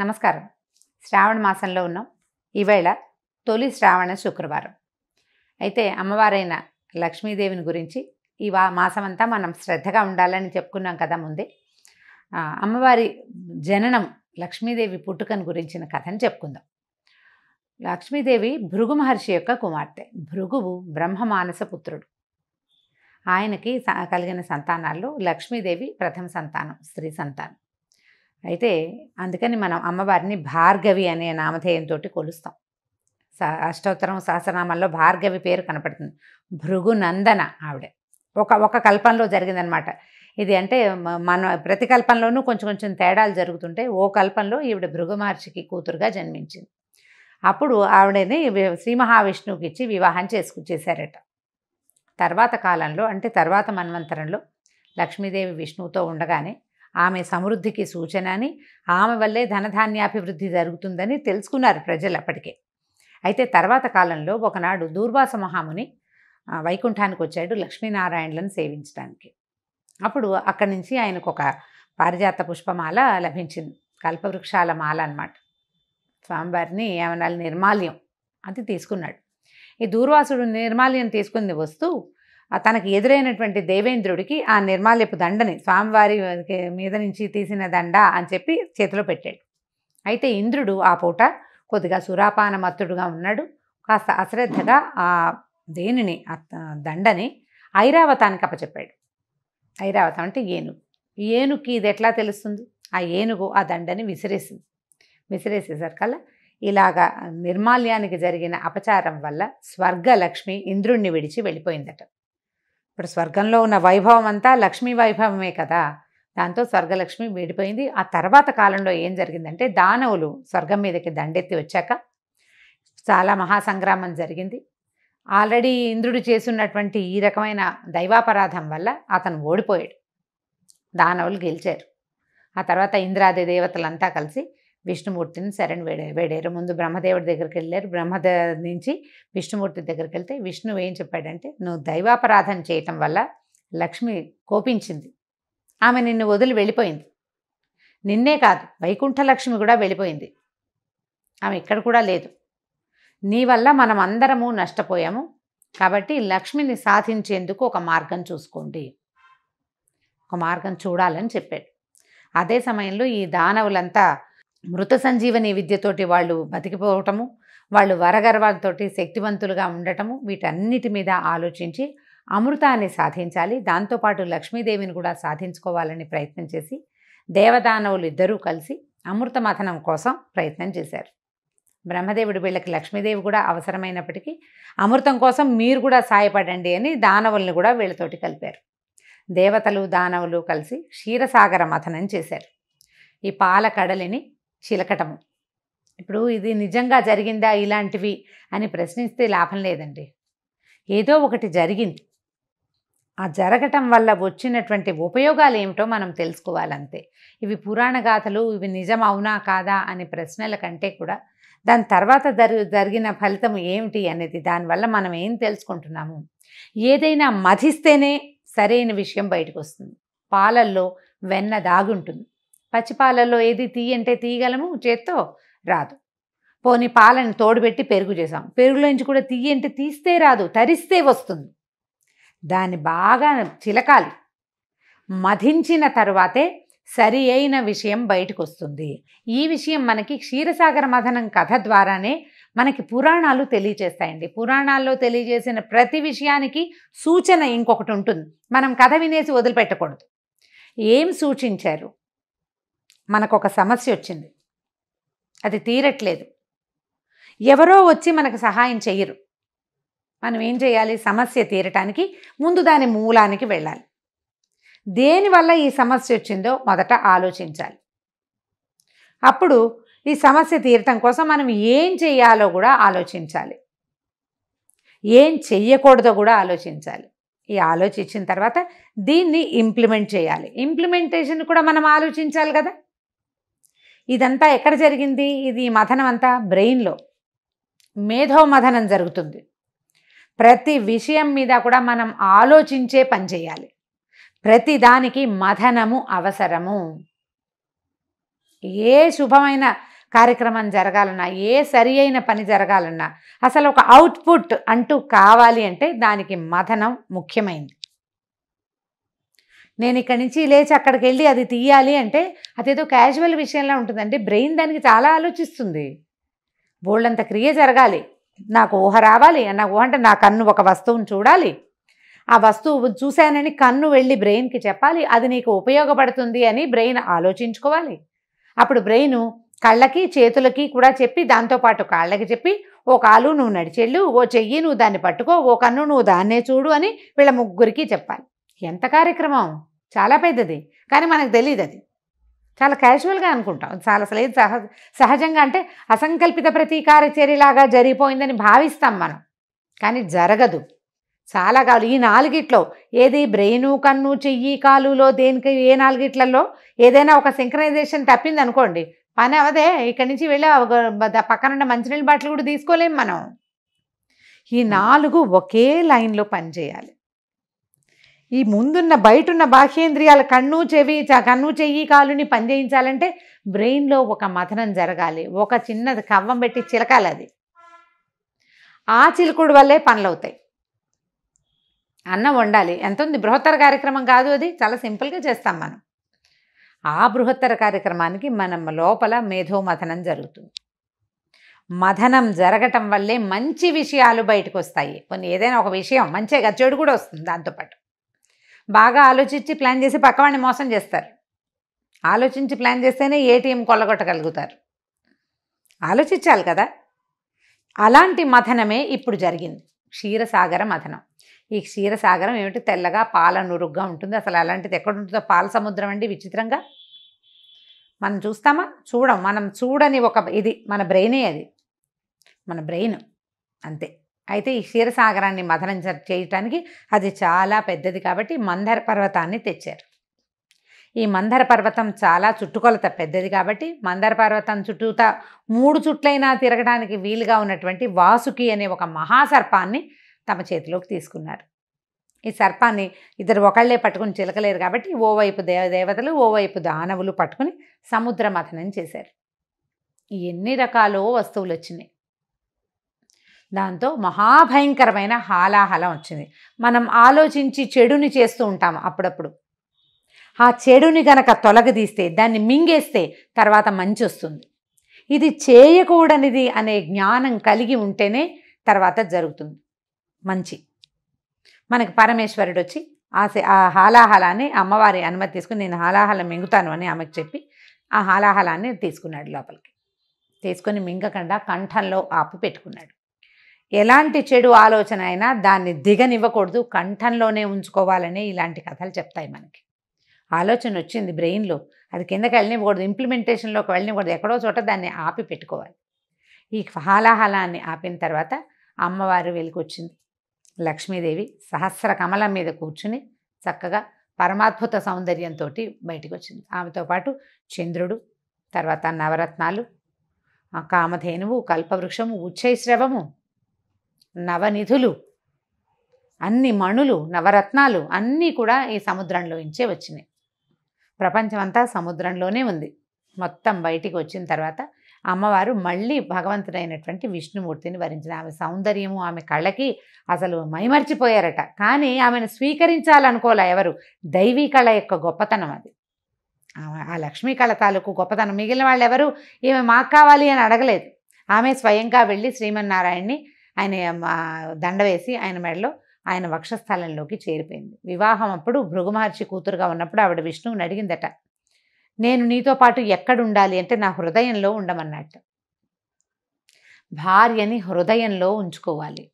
నమస్కారం శ్రావణ మాసంలో ఉన్నాం ఈవేళ తొలి శ్రావణ శుక్రవారం అయితే అమ్మవారైన లక్ష్మీదేవిని గురించి ఈ వా మాసమంతా మనం శ్రద్ధగా ఉండాలని చెప్పుకున్నాం కదా ముందే అమ్మవారి జననం లక్ష్మీదేవి పుట్టుకను గురించిన కథను చెప్పుకుందాం లక్ష్మీదేవి భృగు మహర్షి యొక్క కుమార్తె భృగువు బ్రహ్మ మానస పుత్రుడు ఆయనకి కలిగిన సంతానాల్లో లక్ష్మీదేవి ప్రథమ సంతానం స్త్రీ సంతానం అయితే అందుకని మనం అమ్మవారిని భార్గవి అనే నామధేయంతో కొలుస్తాం అష్టోత్తరం సహస్రనామాల్లో భార్గవి పేరు కనపడుతుంది భృగునందన ఆవిడ ఒక ఒక కల్పనలో జరిగిందనమాట ఇది అంటే మన ప్రతి కల్పనలోనూ కొంచెం కొంచెం తేడాలు జరుగుతుంటే ఓ కల్పనలో ఈవిడ భృగు మహర్షికి కూతురుగా జన్మించింది అప్పుడు ఆవిడని శ్రీ మహావిష్ణువుకి ఇచ్చి వివాహం చేసుకు చేశారట తర్వాత కాలంలో అంటే తర్వాత మన్వంతరంలో లక్ష్మీదేవి విష్ణువుతో ఉండగానే ఆమె సమృద్ధికి సూచన అని ఆమె వల్లే ధనధాన్యాభివృద్ధి జరుగుతుందని తెలుసుకున్నారు ప్రజలు అప్పటికే అయితే తర్వాత కాలంలో ఒకనాడు దూర్వాస మహాముని వైకుంఠానికి వచ్చాడు లక్ష్మీనారాయణలను సేవించడానికి అప్పుడు అక్కడి నుంచి ఆయనకు ఒక పారిజాత పుష్పమాల లభించింది కల్పవృక్షాల మాల అనమాట స్వామివారిని ఏమనాలి నిర్మాల్యం అది తీసుకున్నాడు ఈ దూర్వాసుడు నిర్మాల్యం తీసుకుంది వస్తూ తనకు ఎదురైనటువంటి దేవేంద్రుడికి ఆ నిర్మాల్యపు దండని స్వామివారి మీద నుంచి తీసిన దండ అని చెప్పి చేతిలో పెట్టాడు అయితే ఇంద్రుడు ఆ పూట కొద్దిగా సురాపాన మత్తుడుగా ఉన్నాడు కాస్త అశ్రద్ధగా ఆ దేనిని దండని ఐరావతానికి అప్పచెప్పాడు ఐరావతం అంటే ఏనుగు ఏనుగుకి ఇది ఎట్లా తెలుస్తుంది ఆ ఏనుగు ఆ దండని విసిరేసింది విసిరేసేసరికల్లా ఇలాగా నిర్మాల్యానికి జరిగిన అపచారం వల్ల స్వర్గలక్ష్మి ఇంద్రుణ్ణి విడిచి వెళ్ళిపోయిందట ఇప్పుడు స్వర్గంలో ఉన్న వైభవం అంతా లక్ష్మీ వైభవమే కదా దాంతో స్వర్గలక్ష్మి వేడిపోయింది ఆ తర్వాత కాలంలో ఏం జరిగిందంటే దానవులు స్వర్గం మీదకి దండెత్తి వచ్చాక చాలా మహాసంగ్రామం జరిగింది ఆల్రెడీ ఇంద్రుడు చేసినటువంటి ఈ రకమైన దైవాపరాధం వల్ల అతను ఓడిపోయాడు దానవులు గెలిచారు ఆ తర్వాత ఇంద్రాది దేవతలంతా కలిసి విష్ణుమూర్తిని శరణ్ వేడే వేడారు ముందు బ్రహ్మదేవుడి దగ్గరికి వెళ్ళారు బ్రహ్మద నుంచి విష్ణుమూర్తి దగ్గరికి వెళ్తే విష్ణువు ఏం చెప్పాడంటే నువ్వు దైవాపరాధన చేయటం వల్ల లక్ష్మి కోపించింది ఆమె నిన్ను వదిలి వెళ్ళిపోయింది నిన్నే కాదు వైకుంఠ లక్ష్మి కూడా వెళ్ళిపోయింది ఆమె ఇక్కడ కూడా లేదు నీ వల్ల మనం అందరము నష్టపోయాము కాబట్టి లక్ష్మిని సాధించేందుకు ఒక మార్గం చూసుకోండి ఒక మార్గం చూడాలని చెప్పాడు అదే సమయంలో ఈ దానవులంతా మృత సంజీవని విద్యతోటి వాళ్ళు బతికిపోవటము వాళ్ళు వరగర్వాలతోటి శక్తివంతులుగా ఉండటము వీటన్నిటి మీద ఆలోచించి అమృతాన్ని సాధించాలి దాంతోపాటు లక్ష్మీదేవిని కూడా సాధించుకోవాలని ప్రయత్నం చేసి దేవదానవులు ఇద్దరూ కలిసి అమృత మథనం కోసం ప్రయత్నం చేశారు బ్రహ్మదేవుడు వీళ్ళకి లక్ష్మీదేవి కూడా అవసరమైనప్పటికీ అమృతం కోసం మీరు కూడా సాయపడండి అని దానవుల్ని కూడా వీళ్ళతోటి కలిపారు దేవతలు దానవులు కలిసి క్షీరసాగర మథనం చేశారు ఈ పాల కడలిని చిలకటము ఇప్పుడు ఇది నిజంగా జరిగిందా ఇలాంటివి అని ప్రశ్నిస్తే లాభం లేదండి ఏదో ఒకటి జరిగింది ఆ జరగటం వల్ల వచ్చినటువంటి ఉపయోగాలు ఏమిటో మనం తెలుసుకోవాలంతే ఇవి పురాణ గాథలు ఇవి నిజం అవునా కాదా అనే ప్రశ్నల కంటే కూడా దాని తర్వాత జరి జరిగిన ఫలితం ఏమిటి అనేది దానివల్ల మనం ఏం తెలుసుకుంటున్నాము ఏదైనా మధిస్తేనే సరైన విషయం బయటకు వస్తుంది పాలల్లో వెన్న దాగుంటుంది పచ్చిపాలల్లో ఏది తీయంటే తీయగలము చేత్తో రాదు పోనీ పాలను తోడుపెట్టి పెరుగు చేసాం పెరుగులోంచి కూడా తీయంటే తీస్తే రాదు తరిస్తే వస్తుంది దాన్ని బాగా చిలకాలి మధించిన తరువాతే సరి అయిన విషయం బయటకు వస్తుంది ఈ విషయం మనకి క్షీరసాగర మథనం కథ ద్వారానే మనకి పురాణాలు తెలియజేస్తాయండి పురాణాల్లో తెలియజేసిన ప్రతి విషయానికి సూచన ఇంకొకటి ఉంటుంది మనం కథ వినేసి వదిలిపెట్టకూడదు ఏం సూచించారు మనకు ఒక సమస్య వచ్చింది అది తీరట్లేదు ఎవరో వచ్చి మనకు సహాయం చెయ్యరు మనం ఏం చేయాలి సమస్య తీరటానికి ముందు దాని మూలానికి వెళ్ళాలి దేనివల్ల ఈ సమస్య వచ్చిందో మొదట ఆలోచించాలి అప్పుడు ఈ సమస్య తీరటం కోసం మనం ఏం చేయాలో కూడా ఆలోచించాలి ఏం చెయ్యకూడదో కూడా ఆలోచించాలి ఈ ఆలోచించిన తర్వాత దీన్ని ఇంప్లిమెంట్ చేయాలి ఇంప్లిమెంటేషన్ కూడా మనం ఆలోచించాలి కదా ఇదంతా ఎక్కడ జరిగింది ఇది మథనం అంతా బ్రెయిన్లో మేధో మథనం జరుగుతుంది ప్రతి విషయం మీద కూడా మనం ఆలోచించే పని చేయాలి ప్రతి దానికి మథనము అవసరము ఏ శుభమైన కార్యక్రమం జరగాలన్నా ఏ సరి అయిన పని జరగాలన్నా అసలు ఒక అవుట్పుట్ అంటూ కావాలి అంటే దానికి మథనం ముఖ్యమైంది నేను ఇక్కడి నుంచి లేచి అక్కడికి వెళ్ళి అది తీయాలి అంటే అదేదో క్యాజువల్ విషయంలో ఉంటుందండి బ్రెయిన్ దానికి చాలా ఆలోచిస్తుంది బోల్డంత క్రియ జరగాలి నాకు ఊహ రావాలి నా ఊహ అంటే నా కన్ను ఒక వస్తువును చూడాలి ఆ వస్తువు చూశానని కన్ను వెళ్ళి బ్రెయిన్కి చెప్పాలి అది నీకు ఉపయోగపడుతుంది అని బ్రెయిన్ ఆలోచించుకోవాలి అప్పుడు బ్రెయిన్ కళ్ళకి చేతులకి కూడా చెప్పి దాంతోపాటు కాళ్ళకి చెప్పి ఓ కాలు నువ్వు నడిచెళ్ళు ఓ చెయ్యి నువ్వు దాన్ని పట్టుకో ఓ కన్ను నువ్వు దాన్నే చూడు అని వీళ్ళ ముగ్గురికి చెప్పాలి ఎంత కార్యక్రమం చాలా పెద్దది కానీ మనకు తెలియదు అది చాలా క్యాజువల్గా అనుకుంటాం చాలా అసలు సహజ సహజంగా అంటే అసంకల్పిత ప్రతీకార చర్యలాగా జరిగిపోయిందని భావిస్తాం మనం కానీ జరగదు చాలా కాదు ఈ నాలుగిట్లో ఏది బ్రెయిను కన్ను చెయ్యి కాలులో దేనికి ఏ నాలుగిట్లలో ఏదైనా ఒక సింక్రనైజేషన్ తప్పింది అనుకోండి పని అవదే ఇక్కడి నుంచి వెళ్ళి పక్కనున్న మంచినీళ్ళ బాటిల్ కూడా తీసుకోలేము మనం ఈ నాలుగు ఒకే లైన్లో పనిచేయాలి ఈ ముందున్న బయట ఉన్న బాహ్యేంద్రియాల కన్ను చెవి కన్ను చెయ్యి కాలుని పనిచేయించాలంటే బ్రెయిన్లో ఒక మథనం జరగాలి ఒక చిన్నది కవ్వం పెట్టి చిలకాలి అది ఆ చిలుకుడు వల్లే పనులవుతాయి అన్నం వండాలి ఎంత ఉంది బృహత్తర కార్యక్రమం కాదు అది చాలా సింపుల్గా చేస్తాం మనం ఆ బృహత్తర కార్యక్రమానికి మనం లోపల మేధోమథనం జరుగుతుంది మథనం జరగటం వల్లే మంచి విషయాలు బయటకు వస్తాయి కొన్ని ఏదైనా ఒక విషయం మంచిగా చెడు కూడా వస్తుంది దాంతోపాటు బాగా ఆలోచించి ప్లాన్ చేసి పక్కవాడిని మోసం చేస్తారు ఆలోచించి ప్లాన్ చేస్తేనే ఏటీఎం కొల్లగొట్టగలుగుతారు ఆలోచించాలి కదా అలాంటి మథనమే ఇప్పుడు జరిగింది క్షీరసాగర మథనం ఈ క్షీరసాగరం ఏమిటి తెల్లగా పాల నురుగ్గా ఉంటుంది అసలు అలాంటిది ఎక్కడ ఉంటుందో పాల సముద్రం అండి విచిత్రంగా మనం చూస్తామా చూడం మనం చూడని ఒక ఇది మన బ్రెయినే అది మన బ్రెయిన్ అంతే అయితే ఈ క్షీరసాగరాన్ని మథనం చేయటానికి అది చాలా పెద్దది కాబట్టి మందర పర్వతాన్ని తెచ్చారు ఈ మందర పర్వతం చాలా చుట్టుకొలత పెద్దది కాబట్టి మందర పర్వతం చుట్టూత మూడు చుట్లైనా తిరగడానికి వీలుగా ఉన్నటువంటి వాసుకి అనే ఒక మహాసర్పాన్ని తమ చేతిలోకి తీసుకున్నారు ఈ సర్పాన్ని ఇద్దరు ఒకళ్లే పట్టుకుని చిలకలేరు కాబట్టి ఓవైపు దేవ దేవతలు ఓవైపు దానవులు పట్టుకుని సముద్ర మథనం చేశారు ఎన్ని రకాలో వస్తువులు వచ్చినాయి దాంతో మహాభయంకరమైన హాలాహలం వచ్చింది మనం ఆలోచించి చెడుని చేస్తూ ఉంటాం అప్పుడప్పుడు ఆ చెడుని గనక తొలగదీస్తే దాన్ని మింగేస్తే తర్వాత మంచి వస్తుంది ఇది చేయకూడనిది అనే జ్ఞానం కలిగి ఉంటేనే తర్వాత జరుగుతుంది మంచి మనకి పరమేశ్వరుడు వచ్చి ఆ ఆ హాలాహలాన్ని అమ్మవారి అనుమతి తీసుకుని నేను హాలాహలం మింగుతాను అని ఆమెకు చెప్పి ఆ హాలాహలాన్ని తీసుకున్నాడు లోపలికి తీసుకొని మింగకుండా కంఠంలో ఆపు పెట్టుకున్నాడు ఎలాంటి చెడు ఆలోచన అయినా దాన్ని దిగనివ్వకూడదు కంఠంలోనే ఉంచుకోవాలని ఇలాంటి కథలు చెప్తాయి మనకి ఆలోచన వచ్చింది బ్రెయిన్లో అది కిందకి వెళ్ళనివ్వకూడదు ఇంప్లిమెంటేషన్లోకి వెళ్ళనివ్వకూడదు ఎక్కడో చోట దాన్ని ఆపి పెట్టుకోవాలి ఈ హాలాహలాన్ని ఆపిన తర్వాత అమ్మవారు వెలికొచ్చింది లక్ష్మీదేవి సహస్ర కమలం మీద కూర్చుని చక్కగా పరమాద్భుత సౌందర్యంతో బయటకు వచ్చింది ఆమెతో పాటు చంద్రుడు తర్వాత నవరత్నాలు కామధేనువు కల్పవృక్షము ఉచ్చైశ్రవము నవనిధులు అన్ని మణులు నవరత్నాలు అన్నీ కూడా ఈ సముద్రంలో ఇంచే వచ్చినాయి ప్రపంచమంతా సముద్రంలోనే ఉంది మొత్తం బయటికి వచ్చిన తర్వాత అమ్మవారు మళ్ళీ భగవంతుడైనటువంటి విష్ణుమూర్తిని వరించిన ఆమె సౌందర్యము ఆమె కళ్ళకి అసలు మైమర్చిపోయారట కానీ ఆమెను స్వీకరించాలనుకోలే ఎవరు దైవీ కళ యొక్క గొప్పతనం అది ఆ లక్ష్మీ కళ తాలూకు గొప్పతనం మిగిలిన వాళ్ళు ఎవరు ఈమె మాకు కావాలి అని అడగలేదు ఆమె స్వయంగా వెళ్ళి శ్రీమన్నారాయణ్ణి ఆయన దండ వేసి ఆయన మెడలో ఆయన వక్షస్థలంలోకి చేరిపోయింది వివాహం అప్పుడు భృగుమహర్షి కూతురుగా ఉన్నప్పుడు ఆవిడ విష్ణువుని అడిగిందట నేను నీతో పాటు ఎక్కడుండాలి అంటే నా హృదయంలో ఉండమన్నట్టు భార్యని హృదయంలో ఉంచుకోవాలి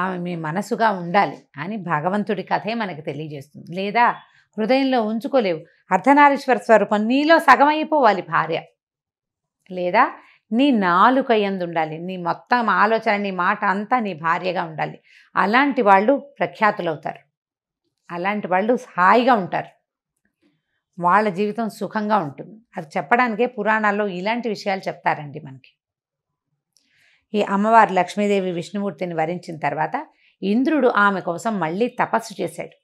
ఆమె మీ మనసుగా ఉండాలి అని భగవంతుడి కథే మనకు తెలియజేస్తుంది లేదా హృదయంలో ఉంచుకోలేవు అర్ధనారీశ్వర స్వరూపం నీలో సగమైపోవాలి భార్య లేదా నీ నాలుక ఉండాలి నీ మొత్తం ఆలోచన నీ మాట అంతా నీ భార్యగా ఉండాలి అలాంటి వాళ్ళు ప్రఖ్యాతులవుతారు అలాంటి వాళ్ళు హాయిగా ఉంటారు వాళ్ళ జీవితం సుఖంగా ఉంటుంది అది చెప్పడానికే పురాణాల్లో ఇలాంటి విషయాలు చెప్తారండి మనకి ఈ అమ్మవారు లక్ష్మీదేవి విష్ణుమూర్తిని వరించిన తర్వాత ఇంద్రుడు ఆమె కోసం మళ్ళీ తపస్సు చేశాడు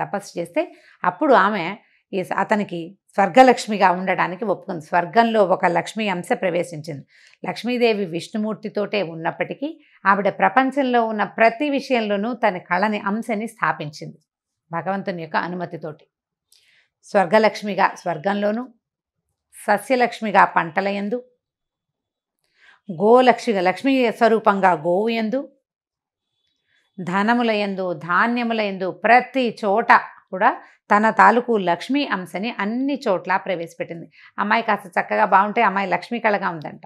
తపస్సు చేస్తే అప్పుడు ఆమె ఈ అతనికి స్వర్గలక్ష్మిగా ఉండడానికి ఒప్పుకుంది స్వర్గంలో ఒక లక్ష్మీ అంశ ప్రవేశించింది లక్ష్మీదేవి విష్ణుమూర్తితోటే ఉన్నప్పటికీ ఆవిడ ప్రపంచంలో ఉన్న ప్రతి విషయంలోనూ తన కళని అంశని స్థాపించింది భగవంతుని యొక్క అనుమతితోటి స్వర్గలక్ష్మిగా స్వర్గంలోనూ సస్యలక్ష్మిగా పంటల ఎందు గోలక్ష్మి లక్ష్మీ స్వరూపంగా గోవు ఎందు ధనముల ఎందు ధాన్యముల ఎందు ప్రతి చోట కూడా తన తాలూకు లక్ష్మీ అంశని అన్ని చోట్ల ప్రవేశపెట్టింది అమ్మాయి కాస్త చక్కగా బాగుంటే అమ్మాయి లక్ష్మీ కళగా ఉందంట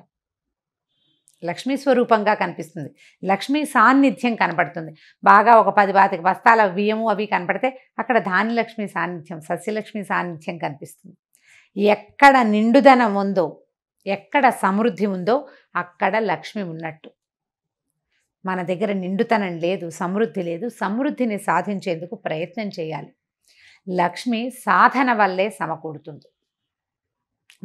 లక్ష్మీ స్వరూపంగా కనిపిస్తుంది లక్ష్మీ సాన్నిధ్యం కనపడుతుంది బాగా ఒక పది పాతిక బస్తాల బియ్యము అవి కనపడితే అక్కడ ధాన్యలక్ష్మి సాన్నిధ్యం సస్యలక్ష్మి సాన్నిధ్యం కనిపిస్తుంది ఎక్కడ నిండుదనం ఉందో ఎక్కడ సమృద్ధి ఉందో అక్కడ లక్ష్మి ఉన్నట్టు మన దగ్గర నిండుతనం లేదు సమృద్ధి లేదు సమృద్ధిని సాధించేందుకు ప్రయత్నం చేయాలి లక్ష్మి సాధన వల్లే సమకూడుతుంది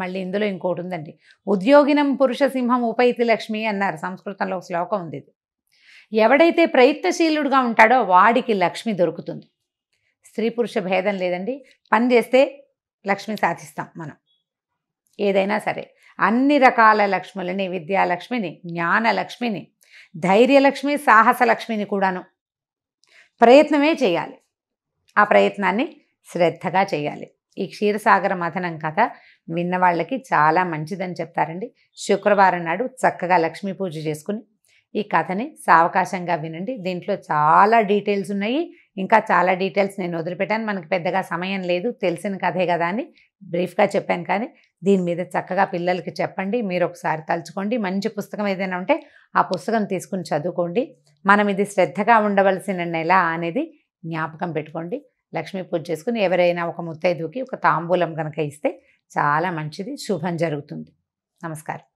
మళ్ళీ ఇందులో ఇంకోటి ఉందండి ఉద్యోగినం పురుష సింహం ఉపైతి లక్ష్మి అన్నారు సంస్కృతంలో ఒక శ్లోకం ఉంది ఇది ఎవడైతే ప్రయత్నశీలుడుగా ఉంటాడో వాడికి లక్ష్మి దొరుకుతుంది స్త్రీ పురుష భేదం లేదండి పని చేస్తే లక్ష్మి సాధిస్తాం మనం ఏదైనా సరే అన్ని రకాల లక్ష్ములని విద్యాలక్ష్మిని జ్ఞానలక్ష్మిని ధైర్యలక్ష్మి సాహసలక్ష్మిని కూడాను ప్రయత్నమే చేయాలి ఆ ప్రయత్నాన్ని శ్రద్ధగా చేయాలి ఈ క్షీరసాగర మథనం కథ విన్న వాళ్ళకి చాలా మంచిదని చెప్తారండి శుక్రవారం నాడు చక్కగా లక్ష్మీ పూజ చేసుకుని ఈ కథని సావకాశంగా వినండి దీంట్లో చాలా డీటెయిల్స్ ఉన్నాయి ఇంకా చాలా డీటెయిల్స్ నేను వదిలిపెట్టాను మనకు పెద్దగా సమయం లేదు తెలిసిన కథే కదా అని బ్రీఫ్గా చెప్పాను కానీ దీని మీద చక్కగా పిల్లలకి చెప్పండి మీరు ఒకసారి తలుచుకోండి మంచి పుస్తకం ఏదైనా ఉంటే ఆ పుస్తకం తీసుకుని చదువుకోండి మనం ఇది శ్రద్ధగా ఉండవలసిన నెల అనేది జ్ఞాపకం పెట్టుకోండి లక్ష్మీ పూజ చేసుకుని ఎవరైనా ఒక ముత్తైదుకి ఒక తాంబూలం కనుక ఇస్తే చాలా మంచిది శుభం జరుగుతుంది నమస్కారం